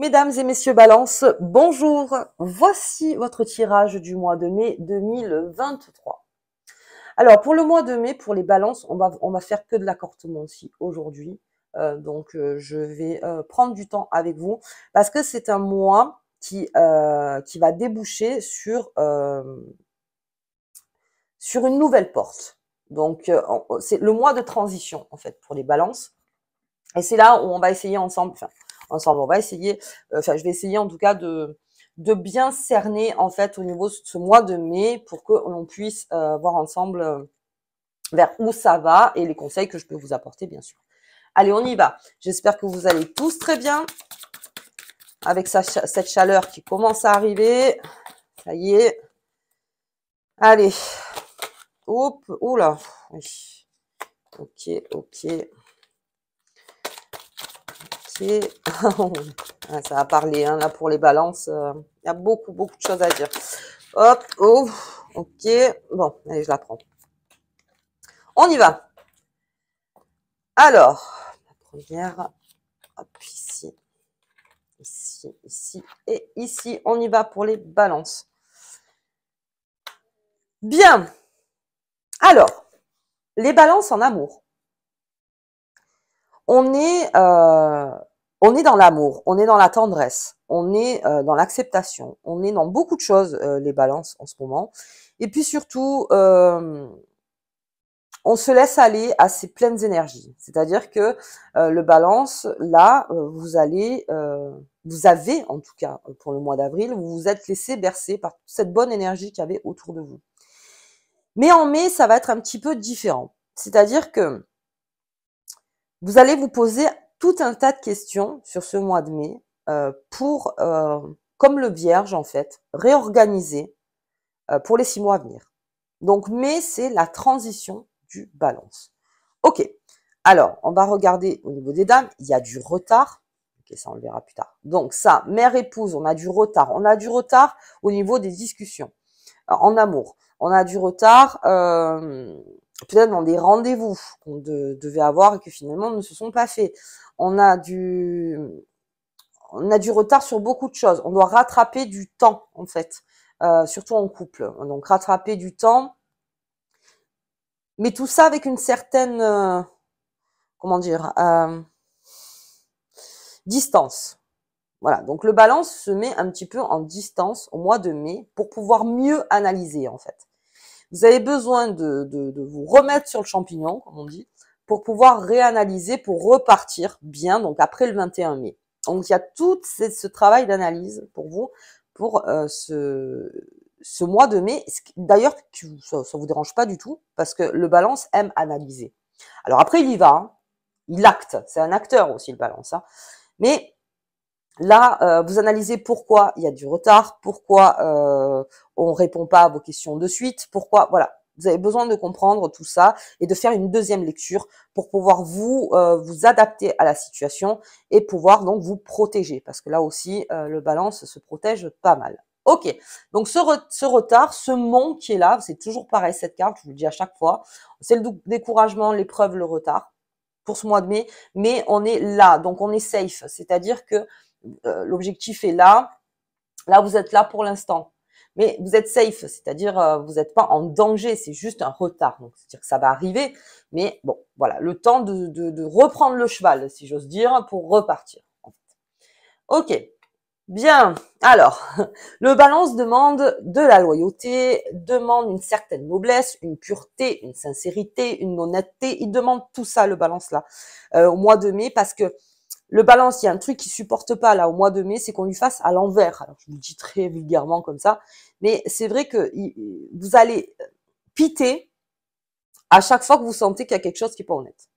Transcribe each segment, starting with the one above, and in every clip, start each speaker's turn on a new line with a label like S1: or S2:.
S1: Mesdames et messieurs Balance, bonjour. Voici votre tirage du mois de mai 2023. Alors pour le mois de mai, pour les balances, on va, on va faire que de aussi aujourd'hui. Euh, donc euh, je vais euh, prendre du temps avec vous parce que c'est un mois qui, qui va déboucher sur, sur une nouvelle porte. Donc c'est le mois de transition en fait pour les balances. Et c'est là où on va essayer ensemble, ensemble. On va essayer, euh, enfin, je vais essayer en tout cas de de bien cerner en fait au niveau de ce mois de mai pour que l'on puisse euh, voir ensemble euh, vers où ça va et les conseils que je peux vous apporter bien sûr. Allez, on y va. J'espère que vous allez tous très bien avec cette chaleur qui commence à arriver. Ça y est. Allez. Oups, oula. Ok, ok. Ah, ça a parlé hein, là, pour les balances. Euh, il y a beaucoup, beaucoup de choses à dire. Hop, oh, ok. Bon, allez, je la prends. On y va. Alors, la première, hop, ici, ici, ici et ici. On y va pour les balances. Bien. Alors, les balances en amour. On est... Euh, on est dans l'amour, on est dans la tendresse, on est euh, dans l'acceptation, on est dans beaucoup de choses, euh, les balances en ce moment. Et puis surtout, euh, on se laisse aller à ses pleines énergies. C'est-à-dire que le balance, là, vous allez, vous avez en tout cas pour le mois d'avril, vous vous êtes laissé bercer par toute cette bonne énergie qu'il y avait autour de vous. Mais en mai, ça va être un petit peu différent. C'est-à-dire que vous allez vous poser tout un tas de questions sur ce mois de mai euh, pour, euh, comme le Vierge en fait, réorganiser euh, pour les six mois à venir. Donc mai, c'est la transition du balance. Ok, alors on va regarder au niveau des dames, il y a du retard. Ok, ça on le verra plus tard. Donc ça, mère-épouse, on a du retard. On a du retard au niveau des discussions en amour. On a du retard peut-être dans des rendez-vous qu'on devait avoir et que finalement ne se sont pas faits on a du, on a du retard sur beaucoup de choses. On doit rattraper du temps, en fait, euh, surtout en couple. Donc, rattraper du temps. Mais tout ça avec une certaine, euh, comment dire, euh, distance. Voilà, donc le balance se met un petit peu en distance au mois de mai pour pouvoir mieux analyser en fait. Vous avez besoin de vous remettre sur le champignon, comme on dit, pour pouvoir réanalyser, pour repartir bien, donc après le 21 mai. Donc il y a tout ce travail d'analyse pour vous, pour euh, ce, ce mois de mai. D'ailleurs, ça ne vous dérange pas du tout, parce que le balance aime analyser. Alors après, il y va, hein. il acte, c'est un acteur aussi le balance. Hein. Mais Là, euh, vous analysez pourquoi il y a du retard, pourquoi euh, on répond pas à vos questions de suite, pourquoi, voilà. Vous avez besoin de comprendre tout ça et de faire une deuxième lecture pour pouvoir vous euh, vous adapter à la situation et pouvoir donc vous protéger parce que là aussi euh, le balance se protège pas mal. Ok, donc ce, retard, ce mont qui est là, c'est toujours pareil cette carte, je vous le dis à chaque fois, c'est le découragement, l'épreuve, le retard pour ce mois de mai, mais on est là, donc on est safe, c'est-à-dire que euh, l'objectif est là, là vous êtes là pour l'instant, mais vous êtes safe, c'est-à-dire euh, vous n'êtes pas en danger, c'est juste un retard. Donc c'est-à-dire que ça va arriver, mais bon, voilà, le temps de, reprendre le cheval, si j'ose dire, pour repartir. Ok, bien. Alors, le balance demande de la loyauté, demande une certaine noblesse, une pureté, une sincérité, une honnêteté. Il demande tout ça, le balance là, euh, au mois de mai, parce que le balance, il y a un truc qui supporte pas là au mois de mai, c'est qu'on lui fasse à l'envers. Alors, je vous le dis très vulgairement comme ça, mais c'est vrai que vous allez euh, piter à chaque fois que vous sentez qu'il y a quelque chose qui n'est pas honnête.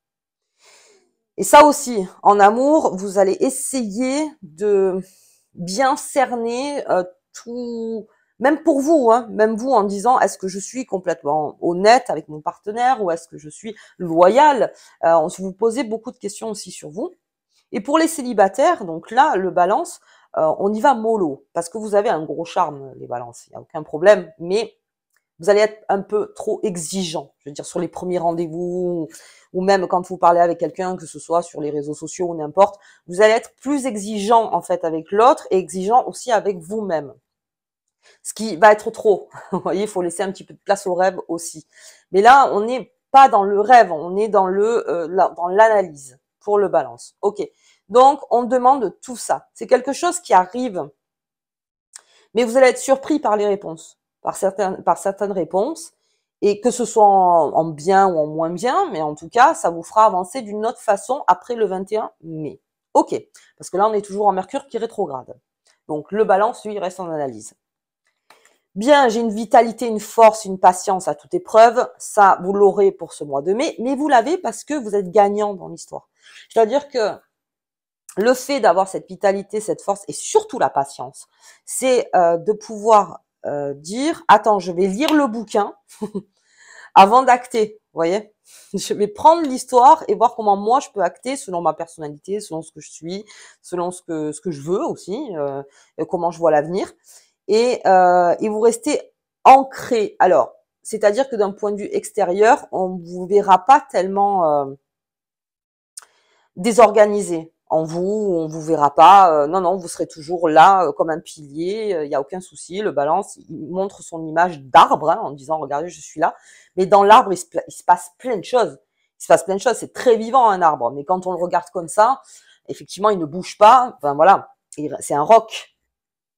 S1: Et ça aussi, en amour, vous allez essayer de bien cerner euh, tout, même pour vous, hein, même vous en disant est-ce que je suis complètement honnête avec mon partenaire ou est-ce que je suis loyal euh, On se vous posez beaucoup de questions aussi sur vous. Et pour les célibataires, donc là, le balance, euh, on y va mollo, parce que vous avez un gros charme, les balances, il n'y a aucun problème, mais vous allez être un peu trop exigeant, je veux dire, sur les premiers rendez-vous, ou même quand vous parlez avec quelqu'un, que ce soit sur les réseaux sociaux ou n'importe, vous allez être plus exigeant, en fait, avec l'autre, et exigeant aussi avec vous-même. Ce qui va être trop, vous voyez, il faut laisser un petit peu de place au rêve aussi. Mais là, on n'est pas dans le rêve, on est dans le euh, dans l'analyse pour le balance. Ok. Donc, on demande tout ça. C'est quelque chose qui arrive. Mais vous allez être surpris par les réponses, par certaines, par certaines réponses, et que ce soit en, bien ou en moins bien, mais en tout cas, ça vous fera avancer d'une autre façon après le 21 mai. OK, parce que là, on est toujours en Mercure qui rétrograde. Donc, le balance, lui, il reste en analyse. Bien, j'ai une vitalité, une force, une patience à toute épreuve. Ça, vous l'aurez pour ce mois de mai, mais vous l'avez parce que vous êtes gagnant dans l'histoire. C'est-à-dire que le fait d'avoir cette vitalité, cette force et surtout la patience, c'est euh, de pouvoir euh, dire, attends, je vais lire le bouquin avant d'acter, vous voyez Je vais prendre l'histoire et voir comment moi je peux acter selon ma personnalité, selon ce que je suis, selon ce que, ce que je veux aussi, euh, et comment je vois l'avenir. Et, et vous restez ancré. Alors, c'est-à-dire que d'un point de vue extérieur, on ne vous verra pas tellement désorganisé en vous, on vous verra pas. Euh, non, non, vous serez toujours là euh, comme un pilier. Il euh, n'y a aucun souci. Le balance, il montre son image d'arbre hein, en disant regardez, je suis là. Mais dans l'arbre, il, se il se passe plein de choses. Il se passe plein de choses. C'est très vivant un arbre. Mais quand on le regarde comme ça, effectivement, il ne bouge pas. Enfin voilà, c'est un roc.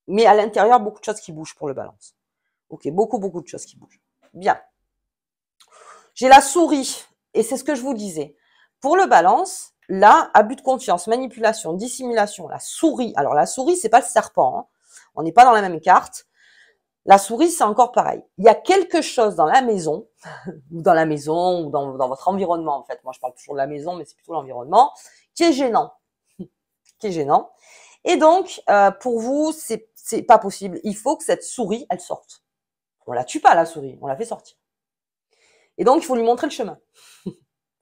S1: Mais à l'intérieur, beaucoup de choses qui bougent pour le balance. Ok, beaucoup, beaucoup de choses qui bougent. Bien. J'ai la souris. Et c'est ce que je vous disais. Pour le balance, Là, abus de confiance, manipulation, dissimulation, la souris. Alors la souris, c'est pas le serpent. Hein. On n'est pas dans la même carte. La souris, c'est encore pareil. Il y a quelque chose dans la maison, ou dans la maison, ou dans, votre environnement, en fait. Moi, je parle toujours de la maison, mais c'est plutôt l'environnement, qui est gênant. qui est gênant. Et donc, euh, pour vous, c'est, c'est pas possible. Il faut que cette souris, elle sorte. On la tue pas, la souris. On la fait sortir. Et donc, il faut lui montrer le chemin.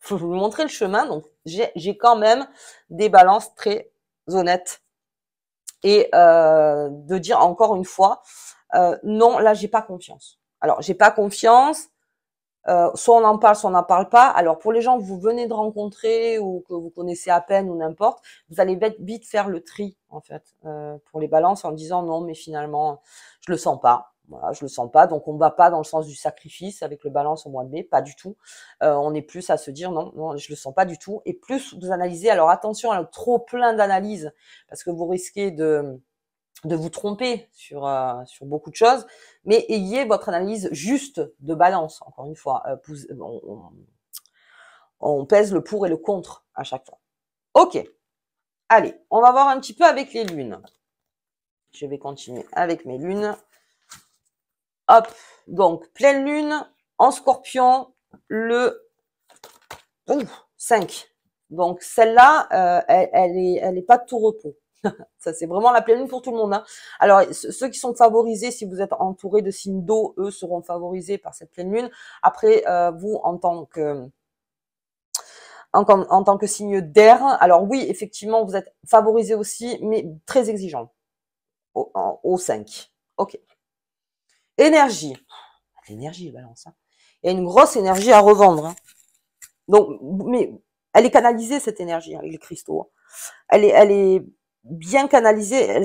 S1: faut vous montrer le chemin. Donc, j'ai quand même des balances très honnêtes. Et euh, de dire encore une fois, euh, non, là, j'ai pas confiance. Alors, j'ai pas confiance. Euh, soit on en parle, soit on n'en parle pas. Alors, pour les gens que vous venez de rencontrer ou que vous connaissez à peine ou n'importe, vous allez vite faire le tri, en fait, pour les balances en disant non, mais finalement, je le sens pas. Voilà, je le sens pas. Donc on ne va pas dans le sens du sacrifice avec le balance au mois de mai, pas du tout. Euh, on est plus à se dire non, non, je le sens pas du tout. Et plus vous analysez, alors attention à hein, trop plein d'analyses, parce que vous risquez de, vous tromper euh, sur, beaucoup de choses, mais ayez votre analyse juste de balance, encore une fois. Euh, on pèse le pour et le contre à chaque fois. Ok. Allez, on va voir un petit peu avec les lunes. Je vais continuer avec mes lunes. Hop, donc pleine lune en scorpion le 5. Donc celle-là, euh, elle, elle, est, pas de tout repos. Ça, c'est vraiment la pleine lune pour tout le monde. Hein. Alors, ceux qui sont favorisés, si vous êtes entouré de signes d'eau, eux seront favorisés par cette pleine lune. Après, euh, vous, en tant que... En, tant que signe d'air, alors oui, effectivement, vous êtes favorisé aussi, mais très exigeant au 5. OK. Énergie. Ah, l'énergie, balance. Hein. Il y a une grosse énergie à revendre. Hein. Donc, mais elle est canalisée, cette énergie, avec hein, les cristaux. Elle est, elle est bien canalisée.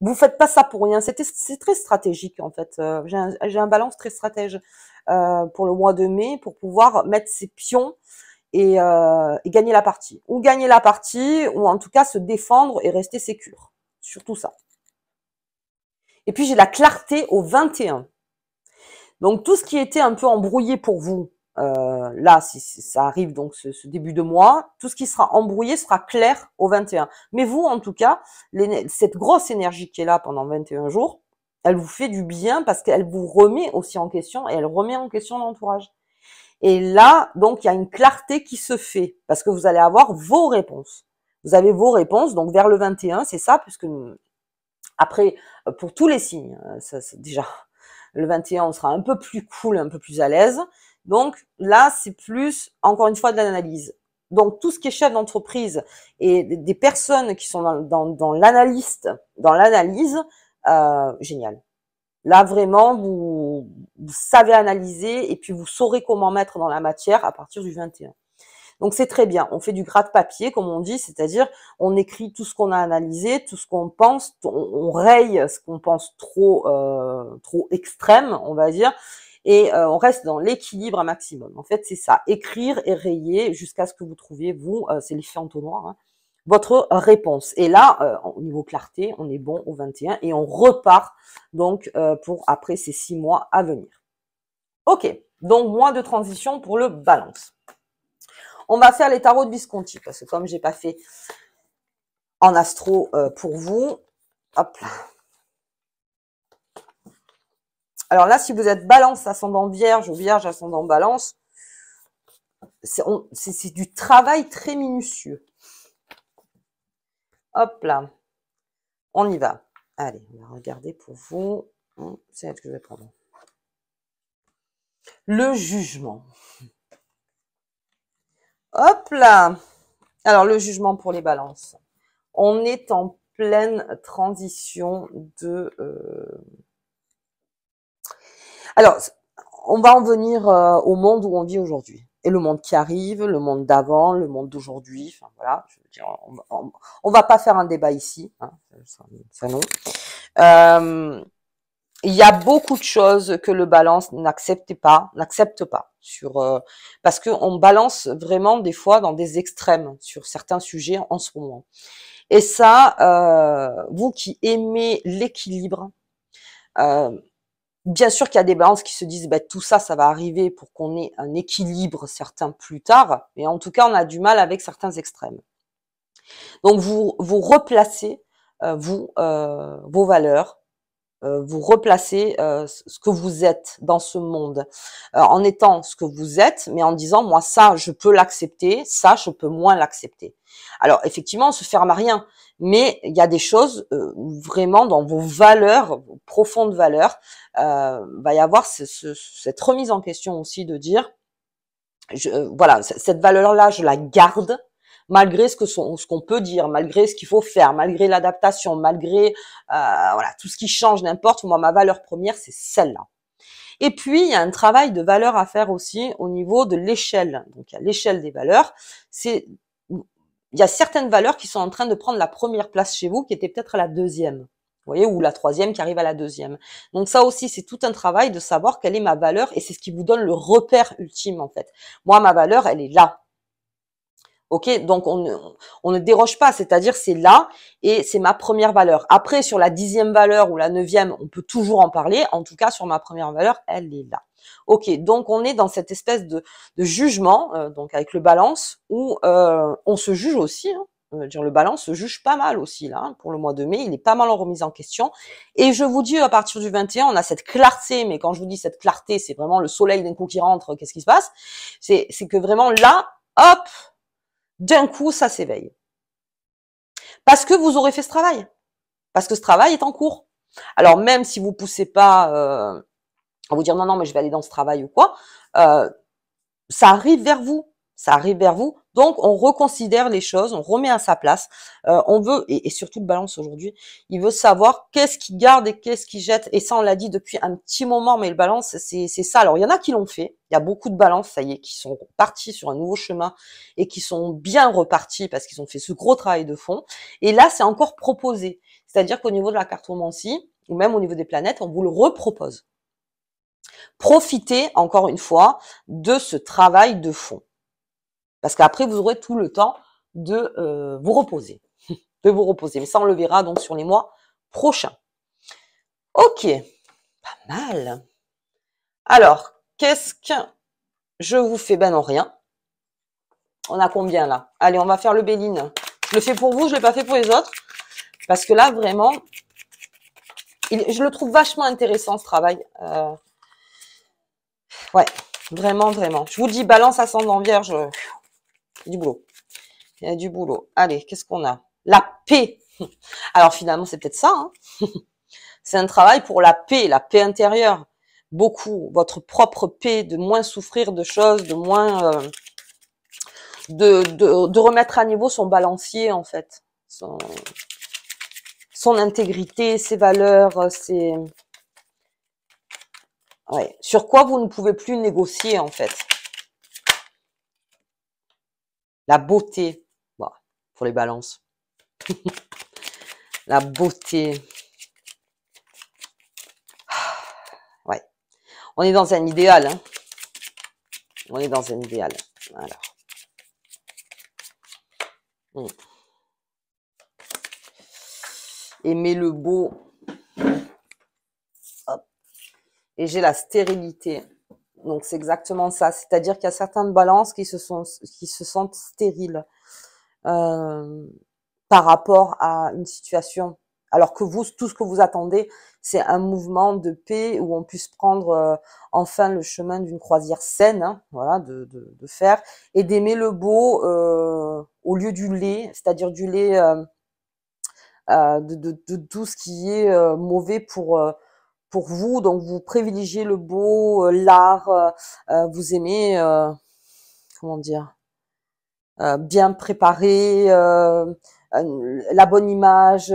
S1: vous vous faites pas ça pour rien. C'est très stratégique, en fait. Euh, j'ai un, balance très stratège euh, pour le mois de mai, pour pouvoir mettre ses pions euh, et, gagner la partie. Ou gagner la partie, ou en tout cas se défendre et rester sécure. Surtout ça. Et puis j'ai la clarté au 21. Donc tout ce qui était un peu embrouillé pour vous, euh, là, si, ça arrive donc ce, début de mois, tout ce qui sera embrouillé sera clair au 21. Mais vous, en tout cas, cette grosse énergie qui est là pendant 21 jours, elle vous fait du bien parce qu'elle vous remet aussi en question et elle remet en question l'entourage. Et là, donc, il y a une clarté qui se fait parce que vous allez avoir vos réponses. Vous avez vos réponses, donc vers le 21, c'est ça, puisque après, euh, pour tous les signes, euh, ça, déjà, le 21, on sera un peu plus cool, un peu plus à l'aise. Donc là, c'est plus, encore une fois, de l'analyse. Donc tout ce qui est chef d'entreprise et des personnes qui sont dans, dans dans l'analyse, euh, génial. Là, vraiment, vous savez analyser et puis vous saurez comment mettre dans la matière à partir du 21. Donc c'est très bien. On fait du gras de papier comme on dit, c'est-à-dire on écrit tout ce qu'on a analysé, tout ce qu'on pense, on, raye ce qu'on pense trop, euh, trop extrême, on va dire, et euh, on reste dans l'équilibre un maximum. En fait, c'est ça, écrire et rayer jusqu'à ce que vous trouviez, vous, euh, c'est l'effet entonnoir, hein, votre réponse. Et là, euh, au niveau clarté, on est bon au 21 et on repart donc pour après ces six mois à venir. Ok, donc mois de transition pour le balance. On va faire les tarots de Visconti, parce que comme je n'ai pas fait en astro euh, pour vous, hop Alors là, si vous êtes balance, ascendant vierge ou vierge, ascendant balance, c'est du travail très minutieux. Hop là. On y va. Allez, on va regarder pour vous. Hum, c'est ce que je vais prendre. Le jugement. Hop là Alors, le jugement pour les balances. On est en pleine transition de... Euh, Alors, on va en venir euh, au monde où on vit aujourd'hui. Et le monde qui arrive, le monde d'avant, le monde d'aujourd'hui. Enfin, voilà, je veux dire, on, ne va pas faire un débat ici. Hein. ça, non. Euh, il y a beaucoup de choses que le balance n'accepte pas, n'accepte pas sur euh, parce que on balance vraiment des fois dans des extrêmes sur certains sujets en ce moment. Et ça, euh, vous qui aimez l'équilibre, euh, bien sûr qu'il y a des balances qui se disent bah, tout ça, ça va arriver pour qu'on ait un équilibre certain plus tard, mais en tout cas, on a du mal avec certains extrêmes. Donc vous vous replacez vous vos valeurs, euh, vous replacer euh, ce que vous êtes dans ce monde, euh, en étant ce que vous êtes, mais en disant, moi, ça, je peux l'accepter, ça, je peux moins l'accepter. Alors, effectivement, on se ferme à rien, mais il y a des choses vraiment dans vos valeurs, vos profondes valeurs, euh, va y avoir cette remise en question aussi de dire, voilà, cette valeur-là, je la garde, malgré ce que sont ce qu'on peut dire, malgré ce qu'il faut faire, malgré l'adaptation, malgré euh, voilà tout ce qui change, n'importe. Moi, ma valeur première, c'est celle-là. Et puis, il y a un travail de valeur à faire aussi au niveau de l'échelle. Donc, il y a l'échelle des valeurs. C'est, il y a certaines valeurs qui sont en train de prendre la première place chez vous, qui étaient peut-être la deuxième. Vous voyez, ou la troisième qui arrive à la deuxième. Donc ça aussi, c'est tout un travail de savoir quelle est ma valeur et c'est ce qui vous donne le repère ultime en fait. Moi, ma valeur, elle est là. Ok, donc on ne, on ne déroge pas, c'est-à-dire c'est là et c'est ma première valeur. Après, sur la dixième valeur ou la neuvième, on peut toujours en parler. En tout cas, sur ma première valeur, elle est là. Ok, donc on est dans cette espèce de, jugement, euh, donc avec le balance, où euh, on se juge aussi. Hein. Euh, dire le balance se juge pas mal aussi là hein, pour le mois de mai, il est pas mal en remise en question. Et je vous dis à partir du 21, on a cette clarté, mais quand je vous dis cette clarté, c'est vraiment le soleil d'un coup qui rentre, qu'est-ce qui se passe C'est que vraiment là, hop, d'un coup, ça s'éveille. Parce que vous aurez fait ce travail. Parce que ce travail est en cours. Alors même si vous poussez pas euh, à vous dire non, non, mais je vais aller dans ce travail ou quoi, euh, ça arrive vers vous. Ça arrive vers vous donc, on reconsidère les choses, on remet à sa place. Euh, on veut, et, surtout le balance aujourd'hui, il veut savoir qu'est-ce qu'il garde et qu'est-ce qu'il jette. Et ça, on l'a dit depuis un petit moment, mais le balance, c'est ça. Alors, il y en a qui l'ont fait. Il y a beaucoup de balances, ça y est, qui sont partis sur un nouveau chemin et qui sont bien repartis parce qu'ils ont fait ce gros travail de fond. Et là, c'est encore proposé. C'est-à-dire qu'au niveau de la cartomancie, ou même au niveau des planètes, on vous le repropose. Profitez, encore une fois, de ce travail de fond. Parce qu'après, vous aurez tout le temps de euh, vous reposer. de vous reposer. Mais ça, on le verra donc sur les mois prochains. Ok, pas mal. Alors, qu'est-ce que je vous fais Ben non, rien. On a combien là Allez, on va faire le Béline. Je le fais pour vous, je ne l'ai pas fait pour les autres. Parce que là, vraiment, je le trouve vachement intéressant ce travail. Euh, ouais, vraiment, vraiment. Je vous dis, balance ascendant vierge. Euh, du boulot. Il y a du boulot. Allez, qu'est-ce qu'on a La paix. Alors finalement, c'est peut-être ça. Hein. c'est un travail pour la paix, la paix intérieure. Beaucoup, votre propre paix, de moins souffrir de choses, de moins... Euh, de, remettre à niveau son balancier, en fait. Son, intégrité, ses valeurs, euh, ses... Sur quoi vous ne pouvez plus négocier, en fait. La beauté. Bon, pour les balances. la beauté. Ouais. On est dans un idéal. Hein. On est dans un idéal. Alors. Hmm. Aimer le beau. Et j'ai la stérilité. Donc c'est exactement ça. C'est-à-dire qu'il y a certaines balances qui se, sentent stériles euh, par rapport à une situation. Alors que vous, tout ce que vous attendez, c'est un mouvement de paix où on puisse prendre euh, enfin le chemin d'une croisière saine, hein, voilà, de, faire, et d'aimer le beau euh, au lieu du lait, c'est-à-dire du lait de, tout ce qui est mauvais pour pour vous. Donc vous privilégiez le beau, euh, l'art, euh, euh, vous aimez, comment dire, bien préparer, la bonne image.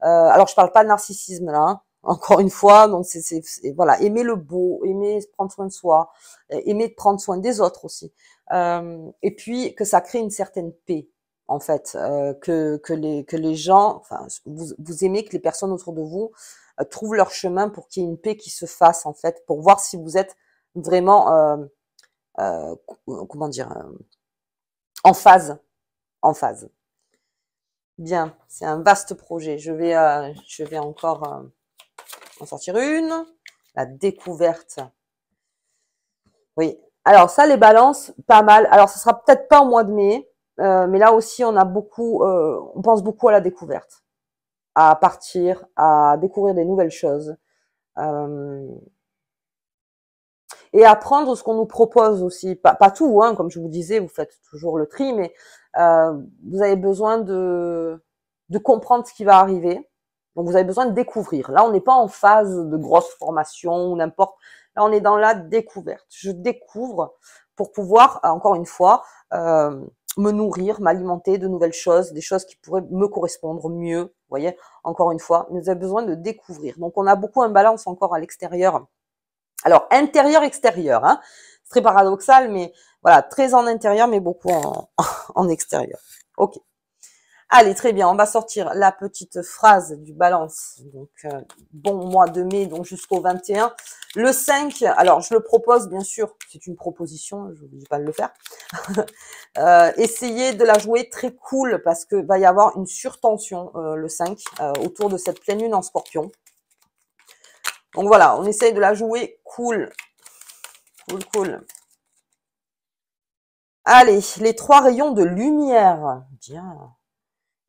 S1: alors je parle pas de narcissisme là. Hein, encore une fois, donc c'est voilà, aimer le beau, aimer prendre soin de soi, aimer prendre soin des autres aussi, et puis que ça crée une certaine paix en fait, que que les que les gens, enfin vous, vous aimez que les personnes autour de vous euh, trouvent leur chemin pour qu'il y ait une paix qui se fasse, en fait, pour voir si vous êtes vraiment, euh, euh, comment dire, en phase. En phase. Bien, c'est un vaste projet. Je vais, je vais encore en sortir une. La découverte. Oui. Alors ça, les balances, pas mal. Alors ce sera peut-être pas au mois de mai, mais là aussi, on a beaucoup, on pense beaucoup à la découverte à partir, à découvrir des nouvelles choses. Euh, et apprendre ce qu'on nous propose aussi. Pas, tout, hein, comme je vous disais, vous faites toujours le tri, mais euh, vous avez besoin de, comprendre ce qui va arriver. Donc vous avez besoin de découvrir. Là, on n'est pas en phase de grosse formation ou n'importe. Là, on est dans la découverte. Je découvre pour pouvoir, encore une fois, euh, me nourrir, m'alimenter de nouvelles choses, des choses qui pourraient me correspondre mieux, vous voyez, encore une fois, nous avons besoin de découvrir. Donc, on a beaucoup un balance encore à l'extérieur. Alors, intérieur-extérieur, hein. c'est très paradoxal, mais voilà, très en intérieur, mais beaucoup en extérieur. OK. Allez, très bien, on va sortir la petite phrase du balance. Donc, euh, bon mois de mai, donc jusqu'au 21. Le 5, alors je le propose, bien sûr, c'est une proposition, je ne pas de le faire. Euh, essayez de la jouer très cool parce que va y avoir une surtension euh, le 5 autour de cette pleine lune en scorpion. Donc voilà, on essaye de la jouer cool. Cool, cool. Allez, les trois rayons de lumière. Bien.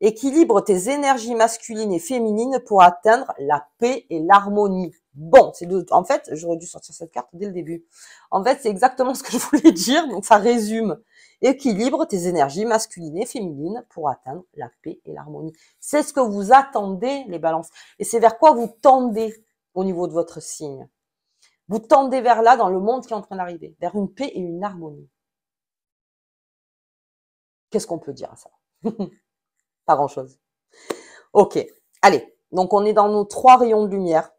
S1: Équilibre tes énergies masculines et féminines pour atteindre la paix et l'harmonie. Bon, c'est en fait, j'aurais dû sortir cette carte dès le début. En fait, c'est exactement ce que je voulais dire, donc ça résume. Équilibre tes énergies masculines et féminines pour atteindre la paix et l'harmonie. C'est ce que vous attendez, les balances. Et c'est vers quoi vous tendez au niveau de votre signe. Vous tendez vers là dans le monde qui est en train d'arriver, vers une paix et une harmonie. Qu'est-ce qu'on peut dire à ça Pas grand-chose. Ok, allez. Donc, on est dans nos trois rayons de lumière.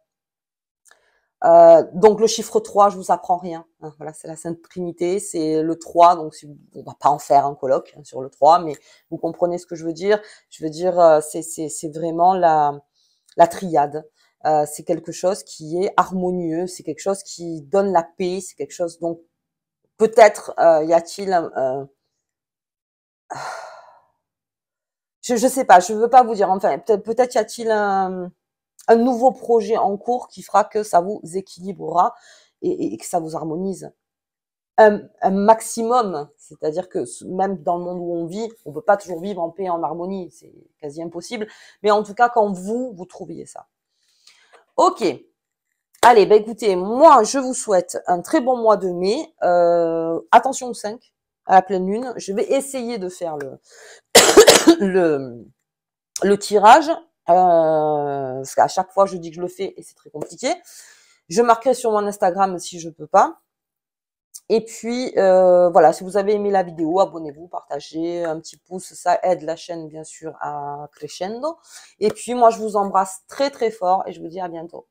S1: Euh, donc, le chiffre 3, je vous apprends rien. Hein, voilà, c'est la Sainte Trinité, c'est le 3. Donc, on va pas en faire un colloque hein, sur le 3, mais vous comprenez ce que je veux dire. Je veux dire, euh, c'est vraiment la, la triade. Euh, c'est quelque chose qui est harmonieux, c'est quelque chose qui donne la paix, c'est quelque chose dont peut-être y a-t-il je ne sais pas, je ne veux pas vous dire. Enfin, peut-être peut y a-t-il un, nouveau projet en cours qui fera que ça vous équilibrera et, que ça vous harmonise. Un, maximum, c'est-à-dire que même dans le monde où on vit, on ne peut pas toujours vivre en paix et en harmonie, c'est quasi impossible. Mais en tout cas, quand vous, vous trouviez ça. Ok. Allez, bah, écoutez, moi, je vous souhaite un très bon mois de mai. Euh, attention aux 5, à la pleine lune. Je vais essayer de faire le, le, le, tirage. Euh, parce qu'à chaque fois, je dis que je le fais et c'est très compliqué. Je marquerai sur mon Instagram si je peux pas. Et puis, euh, voilà, si vous avez aimé la vidéo, abonnez-vous, partagez, un petit pouce, ça aide la chaîne, bien sûr, à crescendo. Et puis, moi, je vous embrasse très, très fort et je vous dis à bientôt.